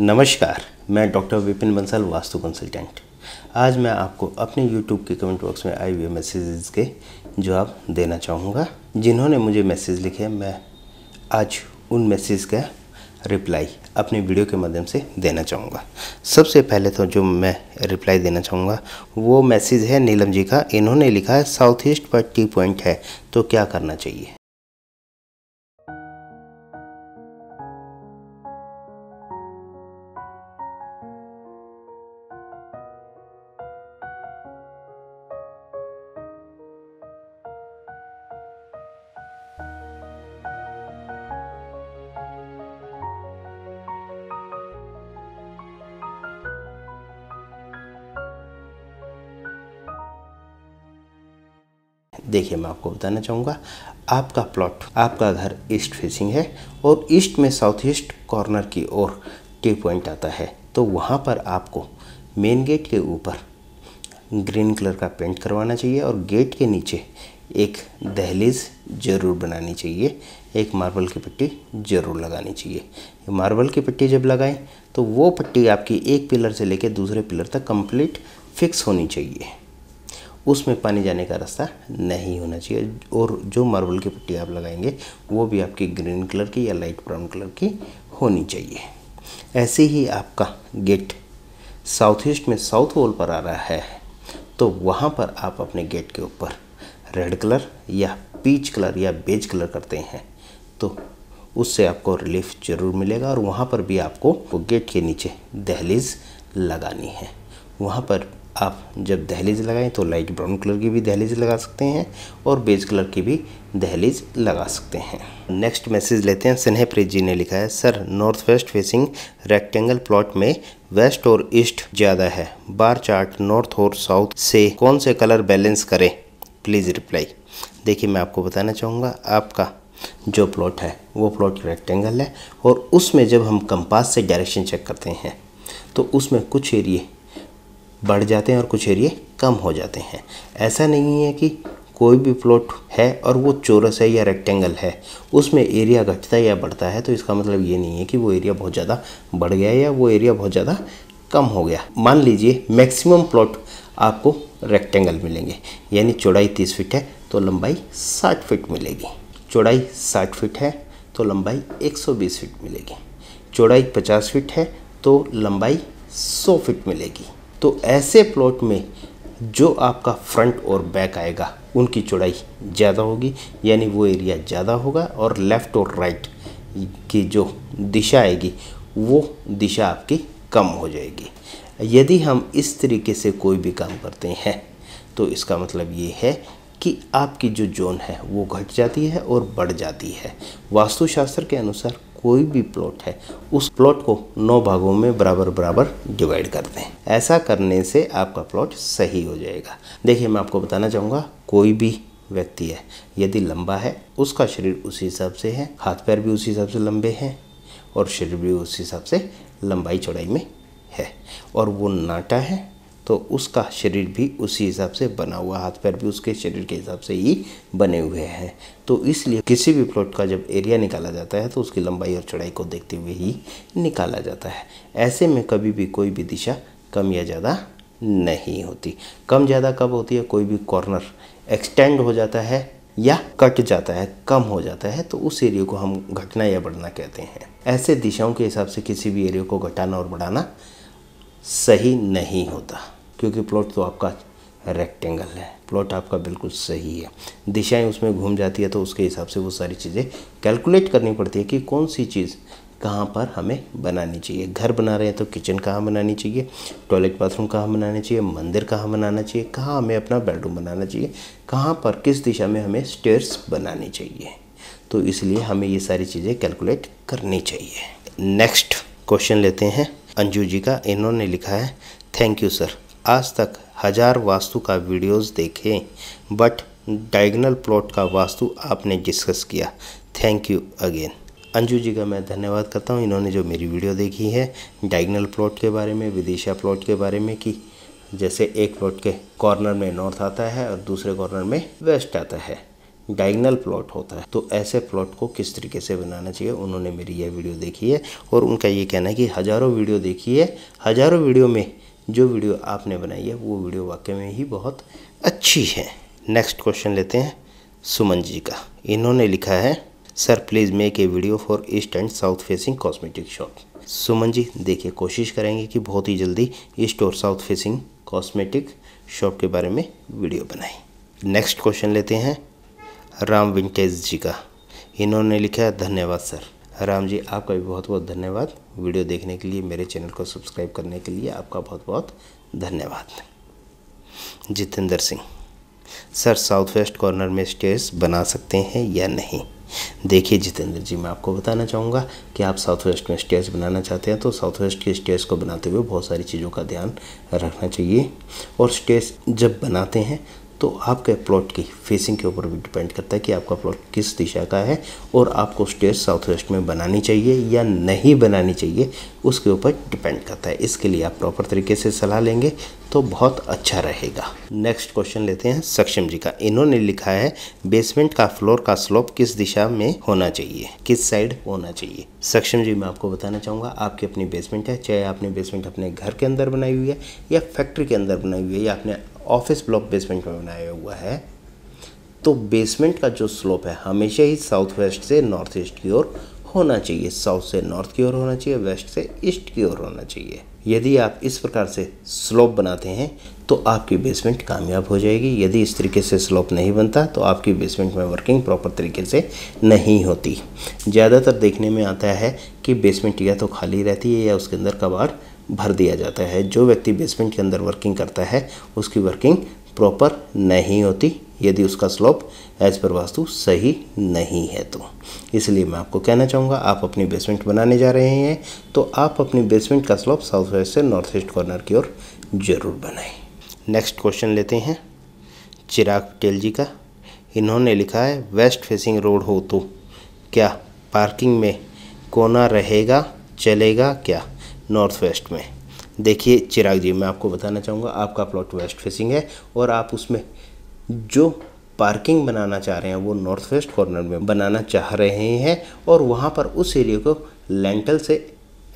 नमस्कार मैं doctor Vipin Bansal vastu consultant आज मैं आपको अपने यूट्यूब के कमेंट बॉक्स में आए हुए मैसेजेस के जवाब देना चाहूँगा जिन्होंने मुझे मैसेज लिखे मैं आज उन मैसेज का रिप्लाई अपने वीडियो के माध्यम से देना चाहूँगा सबसे पहले तो जो मैं रिप्लाई देना चाहूँगा वो मैसेज है नीलम जी का इन्होंने लिखा है साउथ ईस्ट पर टी पॉइंट है तो क्या करना चाहिए देखिए मैं आपको बताना चाहूँगा आपका प्लॉट आपका घर ईस्ट फेसिंग है और ईस्ट में साउथ ईस्ट कॉर्नर की ओर टी पॉइंट आता है तो वहाँ पर आपको मेन गेट के ऊपर ग्रीन कलर का पेंट करवाना चाहिए और गेट के नीचे एक दहलीज ज़रूर बनानी चाहिए एक मार्बल की पट्टी ज़रूर लगानी चाहिए मार्बल की पट्टी जब लगाएं तो वो पट्टी आपकी एक पिलर से लेकर दूसरे पिलर तक कंप्लीट फिक्स होनी चाहिए उसमें पानी जाने का रास्ता नहीं होना चाहिए और जो मार्बल की पट्टी आप लगाएंगे वो भी आपकी ग्रीन कलर की या लाइट ब्राउन कलर की होनी चाहिए ऐसे ही आपका गेट साउथ ईस्ट में साउथ वॉल पर आ रहा है तो वहाँ पर आप अपने गेट के ऊपर रेड कलर या पीच कलर या बेज कलर करते हैं तो उससे आपको रिलीफ जरूर मिलेगा और वहाँ पर भी आपको गेट के नीचे दहलीज लगानी है वहाँ पर आप जब दहलीज लगाएं तो लाइट ब्राउन कलर की भी दहलीज लगा सकते हैं और बेज कलर की भी दहलीज लगा सकते हैं नेक्स्ट मैसेज लेते हैं स्नेह प्रीत जी ने लिखा है sir north west facing rectangle plot में वेस्ट और ईस्ट ज़्यादा है बार चार्ट नॉर्थ और साउथ से कौन से कलर बैलेंस करें प्लीज़ रिप्लाई देखिए मैं आपको बताना चाहूँगा आपका जो प्लॉट है वो प्लॉट रेक्टेंगल है और उसमें जब हम कंपास से डायरेक्शन चेक करते हैं तो उसमें कुछ एरिए बढ़ जाते हैं और कुछ एरिए कम हो जाते हैं ऐसा नहीं है कि कोई भी प्लॉट है और वो चोरस है या रेक्टेंगल है उसमें एरिया घटता या बढ़ता है तो इसका मतलब ये नहीं है कि वो एरिया बहुत ज़्यादा बढ़ गया या वो एरिया बहुत ज़्यादा कम हो गया मान लीजिए मैक्सिमम प्लॉट आपको रेक्टेंगल मिलेंगे यानी चौड़ाई तीस फिट है तो लंबाई साठ फिट मिलेगी चौड़ाई साठ फिट है तो लंबाई एक सौ बीस फिट मिलेगी चौड़ाई पचास फिट है तो लंबाई सौ फिट मिलेगी तो ऐसे प्लॉट में जो आपका फ्रंट और बैक आएगा उनकी चौड़ाई ज़्यादा होगी यानी वो एरिया ज़्यादा होगा और लेफ़्ट और राइट की जो दिशा आएगी वो दिशा आपकी कम हो जाएगी यदि हम इस तरीके से कोई भी काम करते हैं तो इसका मतलब ये है कि आपकी जो जोन है वो घट जाती है और बढ़ जाती है वास्तुशास्त्र के अनुसार कोई भी प्लॉट है उस प्लॉट को नौ भागों में बराबर बराबर डिवाइड कर दें ऐसा करने से आपका प्लॉट सही हो जाएगा देखिए मैं आपको बताना चाहूँगा कोई भी व्यक्ति है यदि लंबा है उसका शरीर उसी हिसाब से है हाथ पैर भी उसी हिसाब से लंबे हैं और शरीर भी उसी हिसाब से लंबाई चौड़ाई में है और वो नाटा है तो उसका शरीर भी उसी हिसाब से बना हुआ हाथ पैर भी उसके शरीर के हिसाब से ही बने हुए हैं तो इसलिए किसी भी प्लॉट का जब एरिया निकाला जाता है तो उसकी लंबाई और चौड़ाई को देखते हुए ही निकाला जाता है ऐसे में कभी भी कोई भी दिशा कम या ज़्यादा नहीं होती कम ज़्यादा कब होती है कोई भी कॉर्नर एक्सटेंड हो जाता है या कट जाता है कम हो जाता है तो उस एरिया को हम घटना या बढ़ना कहते हैं ऐसे दिशाओं के हिसाब से किसी भी एरिया को घटाना और बढ़ाना सही नहीं होता क्योंकि प्लॉट तो आपका रेक्टेंगल है प्लॉट आपका बिल्कुल सही है दिशाएं उसमें घूम जाती है तो उसके हिसाब से वो सारी चीज़ें कैलकुलेट करनी पड़ती है कि कौन सी चीज़ कहाँ पर हमें बनानी चाहिए घर बना रहे हैं तो किचन कहाँ बनानी चाहिए टॉयलेट बाथरूम कहाँ बनाना चाहिए मंदिर कहाँ बनाना चाहिए कहाँ हमें अपना बेडरूम बनाना चाहिए कहाँ पर किस दिशा में हमें स्टेयर्स बनानी चाहिए तो इसलिए हमें ये सारी चीज़ें कैलकुलेट करनी चाहिए नेक्स्ट क्वेश्चन लेते हैं अंजू जी का इन्होंने लिखा है थैंक यू सर आज तक हजार वास्तु का वीडियोस देखे बट डायगनल प्लॉट का वास्तु आपने डिस्कस किया thank you again Anju ji का मैं धन्यवाद करता हूँ इन्होंने जो मेरी वीडियो देखी है डायगनल प्लॉट के बारे में विदिशा प्लॉट के बारे में कि जैसे एक प्लॉट के कॉर्नर में नॉर्थ आता है और दूसरे कॉर्नर में वेस्ट आता है डायगनल प्लॉट होता है तो ऐसे प्लॉट को किस तरीके से बनाना चाहिए उन्होंने मेरी यह वीडियो देखी है और उनका ये कहना है कि हज़ारों वीडियो देखी है हज़ारों वीडियो में जो वीडियो आपने बनाई है वो वीडियो वाकई में ही बहुत अच्छी है नेक्स्ट क्वेश्चन लेते हैं सुमन जी का इन्होंने लिखा है sir please make a video for east and south facing cosmetic shop Suman ji देखिए कोशिश करेंगे कि बहुत ही जल्दी ईस्ट और साउथ फेसिंग कॉस्मेटिक शॉप के बारे में वीडियो बनाएं नेक्स्ट क्वेश्चन लेते हैं राम विंटेज जी का इन्होंने लिखा है धन्यवाद सर राम जी आपका भी बहुत बहुत धन्यवाद वीडियो देखने के लिए मेरे चैनल को सब्सक्राइब करने के लिए आपका बहुत बहुत धन्यवाद Jitendra Singh sir south west corner में स्टेज बना सकते हैं या नहीं देखिए जितेंद्र जी मैं आपको बताना चाहूँगा कि आप साउथ वेस्ट में स्टेज बनाना चाहते हैं तो साउथ वेस्ट के स्टेज को बनाते हुए बहुत सारी चीज़ों का ध्यान रखना चाहिए और स्टेज जब बनाते हैं तो आपके प्लॉट की फेसिंग के ऊपर भी डिपेंड करता है कि आपका प्लॉट किस दिशा का है और आपको स्टेट साउथ वेस्ट में बनानी चाहिए या नहीं बनानी चाहिए उसके ऊपर डिपेंड करता है इसके लिए आप प्रॉपर तरीके से सलाह लेंगे तो बहुत अच्छा रहेगा नेक्स्ट क्वेश्चन लेते हैं सक्षम जी का इन्होंने लिखा है बेसमेंट का फ्लोर का स्लोप किस दिशा में होना चाहिए किस साइड होना चाहिए सक्षम जी मैं आपको बताना चाहूँगा आपकी अपनी बेसमेंट है चाहे आपने बेसमेंट अपने घर के अंदर बनाई हुई है या फैक्ट्री के अंदर बनाई हुई है या आपने ऑफिस ब्लॉक बेसमेंट में बनाया हुआ है तो बेसमेंट का जो स्लोप है हमेशा ही साउथ वेस्ट से नॉर्थ ईस्ट की ओर होना चाहिए साउथ से नॉर्थ की ओर होना चाहिए वेस्ट से ईस्ट की ओर होना चाहिए यदि आप इस प्रकार से स्लोप बनाते हैं तो आपकी बेसमेंट कामयाब हो जाएगी यदि इस तरीके से स्लोप नहीं बनता तो आपकी बेसमेंट में वर्किंग प्रॉपर तरीके से नहीं होती ज़्यादातर देखने में आता है कि बेसमेंट या तो खाली रहती है या उसके अंदर कबाड़ भर दिया जाता है जो व्यक्ति बेसमेंट के अंदर वर्किंग करता है उसकी वर्किंग प्रॉपर नहीं होती यदि उसका स्लोप एज पर वास्तु सही नहीं है तो इसलिए मैं आपको कहना चाहूँगा आप अपनी बेसमेंट बनाने जा रहे हैं तो आप अपनी बेसमेंट का स्लोप साउथ वेस्ट से नॉर्थ ईस्ट कॉर्नर की ओर ज़रूर बनाएं नेक्स्ट क्वेश्चन लेते हैं चिराग पटेल जी का इन्होंने लिखा है वेस्ट फेसिंग रोड हो तो क्या पार्किंग में कोना रहेगा चलेगा क्या नॉर्थ वेस्ट में देखिए चिराग जी मैं आपको बताना चाहूँगा आपका प्लॉट वेस्ट फेसिंग है और आप उसमें जो पार्किंग बनाना चाह रहे हैं वो नॉर्थ वेस्ट कॉर्नर में बनाना चाह रहे हैं और वहाँ पर उस एरिए को लेंटल से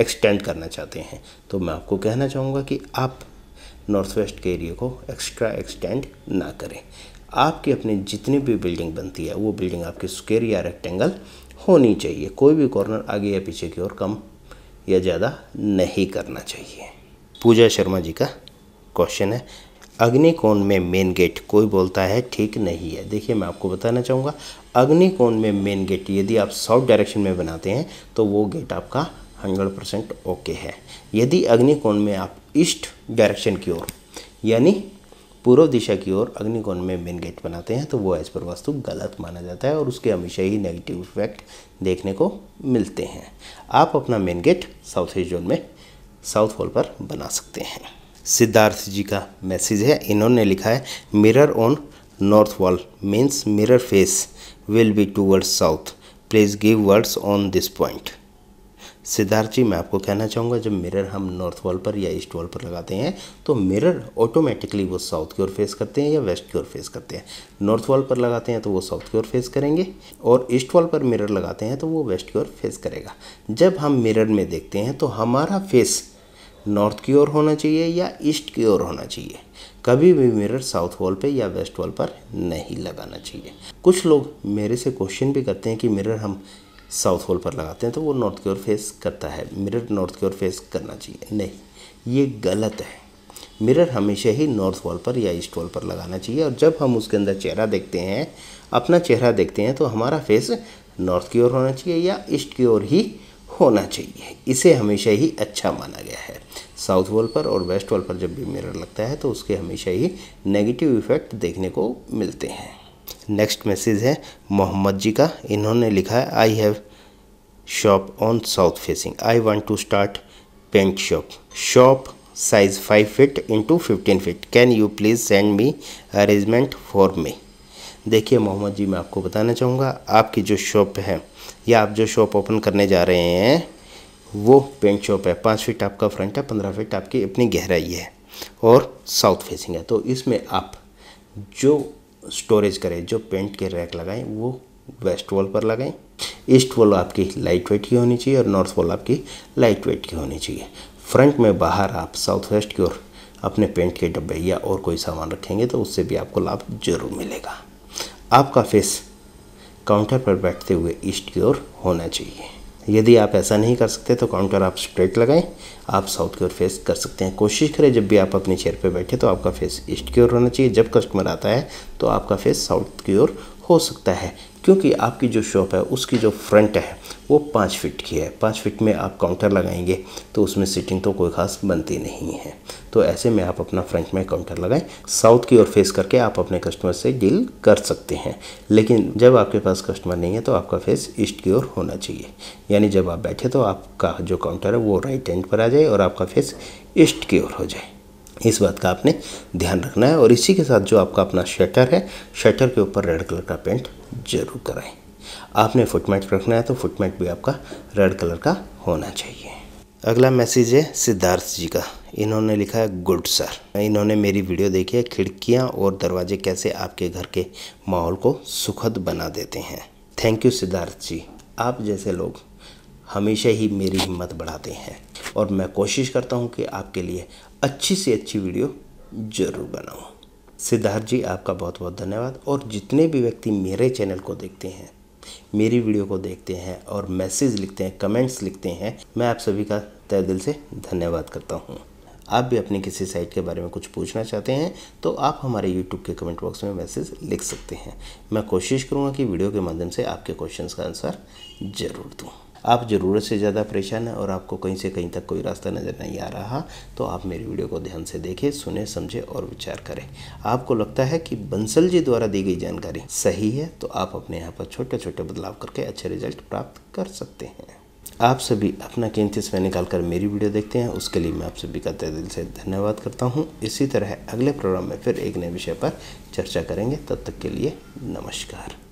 एक्सटेंड करना चाहते हैं तो मैं आपको कहना चाहूँगा कि आप नॉर्थ वेस्ट के एरिए को एक्स्ट्रा एक्सटेंड ना करें आपकी अपनी जितनी भी बिल्डिंग बनती है वो बिल्डिंग आपकी स्क्वेयर या रेक्टेंगल होनी चाहिए कोई भी कॉर्नर आगे या पीछे की ओर कम या ज़्यादा नहीं करना चाहिए पूजा शर्मा जी का क्वेश्चन है अग्निकोण में मेन गेट कोई बोलता है ठीक नहीं है देखिए मैं आपको बताना चाहूँगा अग्निकोण में मेन गेट यदि आप साउथ डायरेक्शन में बनाते हैं तो वो गेट आपका हंड्रेड परसेंट ओके है यदि अग्निकोण में आप ईस्ट डायरेक्शन की ओर यानी पूर्व दिशा की ओर अग्निकोण में मेन गेट बनाते हैं तो वो एज पर वास्तु गलत माना जाता है और उसके हमेशा ही नेगेटिव इफेक्ट देखने को मिलते हैं आप अपना main gate south east zone में साउथ वॉल पर बना सकते हैं सिद्धार्थ जी का मैसेज है इन्होंने लिखा है mirror on north wall means mirror face will be towards south please give words on this point Siddharth ji मैं आपको कहना चाहूँगा जब मिरर हम नॉर्थ वॉल पर या ईस्ट वॉल पर लगाते हैं तो मिरर ऑटोमेटिकली वो साउथ की ओर फेस करते हैं या वेस्ट की ओर फेस करते हैं नॉर्थ वॉल पर लगाते हैं तो वो साउथ की ओर फेस करेंगे और ईस्ट वॉल पर मिरर लगाते हैं तो वो वेस्ट की ओर फेस करेगा जब हम मिरर में देखते हैं तो हमारा फेस नॉर्थ की ओर होना चाहिए या ईस्ट की ओर होना चाहिए कभी भी मिरर साउथ वॉल पे या वेस्ट वॉल पर नहीं लगाना चाहिए कुछ लोग मेरे से क्वेश्चन भी करते हैं कि मिरर हम साउथ पोल पर लगाते हैं तो वो नॉर्थ की ओर फेस करता है मिरर नॉर्थ की ओर फेस करना चाहिए नहीं ये गलत है मिरर हमेशा ही नॉर्थ वॉल पर या ईस्ट वॉल पर लगाना चाहिए और जब हम उसके अंदर चेहरा देखते हैं अपना चेहरा देखते हैं तो हमारा फेस नॉर्थ की ओर होना चाहिए या ईस्ट की ओर ही होना चाहिए इसे हमेशा ही अच्छा माना गया है साउथ वॉल पर और वेस्ट वॉल पर जब भी मिरर लगता है तो उसके हमेशा ही नेगेटिव इफ़ेक्ट देखने को मिलते हैं नेक्स्ट मैसेज है मोहम्मद जी का इन्होंने लिखा है I have shop on south facing I want to start paint shop shop size five feet into fifteen feet can you please send me arrangement for me देखिए मोहम्मद जी मैं आपको बताना चाहूँगा आपकी जो शॉप है या आप जो शॉप ओपन करने जा रहे हैं वो पेंट शॉप है पाँच फिट आपका फ्रंट है पंद्रह फिट आपकी अपनी गहराई है और साउथ फेसिंग है तो इसमें आप जो स्टोरेज करें जो पेंट के रैक लगाएं वो वेस्ट वॉल पर लगाएं ईस्ट वॉल आपकी लाइट वेट की होनी चाहिए और नॉर्थ वॉल आपकी लाइट वेट की होनी चाहिए फ्रंट में बाहर आप साउथ वेस्ट की ओर अपने पेंट के डब्बे या और कोई सामान रखेंगे तो उससे भी आपको लाभ जरूर मिलेगा आपका फेस काउंटर पर बैठते हुए ईस्ट की ओर होना चाहिए यदि आप ऐसा नहीं कर सकते तो काउंटर आप स्ट्रेट लगाएं आप साउथ की ओर फेस कर सकते हैं कोशिश करें जब भी आप अपनी चेयर पर बैठे तो आपका फेस ईस्ट की ओर होना चाहिए जब कस्टमर आता है तो आपका फेस साउथ की ओर हो सकता है क्योंकि आपकी जो शॉप है उसकी जो फ्रंट है वो पाँच फिट की है पाँच फिट में आप काउंटर लगाएंगे तो उसमें सीटिंग तो कोई ख़ास बनती नहीं है तो ऐसे में आप अपना फ्रंट में काउंटर लगाएं साउथ की ओर फेस करके आप अपने कस्टमर से डील कर सकते हैं लेकिन जब आपके पास कस्टमर नहीं है तो आपका फेस ईस्ट की ओर होना चाहिए यानी जब आप बैठे तो आपका जो काउंटर है वो राइट एंड पर आ जाए और आपका फेस ईस्ट की ओर हो जाए इस बात का आपने ध्यान रखना है और इसी के साथ जो आपका अपना शटर है शटर के ऊपर रेड कलर का पेंट जरूर कराएं आपने फुटमेट रखना है तो फुटमेट भी आपका रेड कलर का होना चाहिए अगला मैसेज है सिद्धार्थ जी का इन्होंने लिखा है गुड सर इन्होंने मेरी वीडियो देखी है खिड़कियाँ और दरवाजे कैसे आपके घर के माहौल को सुखद बना देते हैं थैंक यू सिद्धार्थ जी आप जैसे लोग हमेशा ही मेरी हिम्मत बढ़ाते हैं और मैं कोशिश करता हूँ कि आपके लिए अच्छी से अच्छी वीडियो ज़रूर बनाऊँ सिद्धार्थ जी आपका बहुत बहुत धन्यवाद और जितने भी व्यक्ति मेरे चैनल को देखते हैं मेरी वीडियो को देखते हैं और मैसेज लिखते हैं कमेंट्स लिखते हैं मैं आप सभी का तय दिल से धन्यवाद करता हूँ आप भी अपनी किसी साइट के बारे में कुछ पूछना चाहते हैं तो आप हमारे यूट्यूब के कमेंट बॉक्स में मैसेज लिख सकते हैं मैं कोशिश करूँगा कि वीडियो के माध्यम से आपके क्वेश्चन का आंसर ज़रूर दूँ आप ज़रूरत से ज़्यादा परेशान हैं और आपको कहीं से कहीं तक कोई रास्ता नज़र नहीं आ रहा तो आप मेरी वीडियो को ध्यान से देखें सुने समझें और विचार करें आपको लगता है कि बंसल जी द्वारा दी गई जानकारी सही है तो आप अपने यहाँ पर छोटे छोटे बदलाव करके अच्छे रिजल्ट प्राप्त कर सकते हैं आप सभी अपना कीमती समय निकाल कर मेरी वीडियो देखते हैं उसके लिए मैं आप सभी का तय दिल से धन्यवाद करता हूँ इसी तरह अगले प्रोग्राम में फिर एक नए विषय पर चर्चा करेंगे तब तक के लिए नमस्कार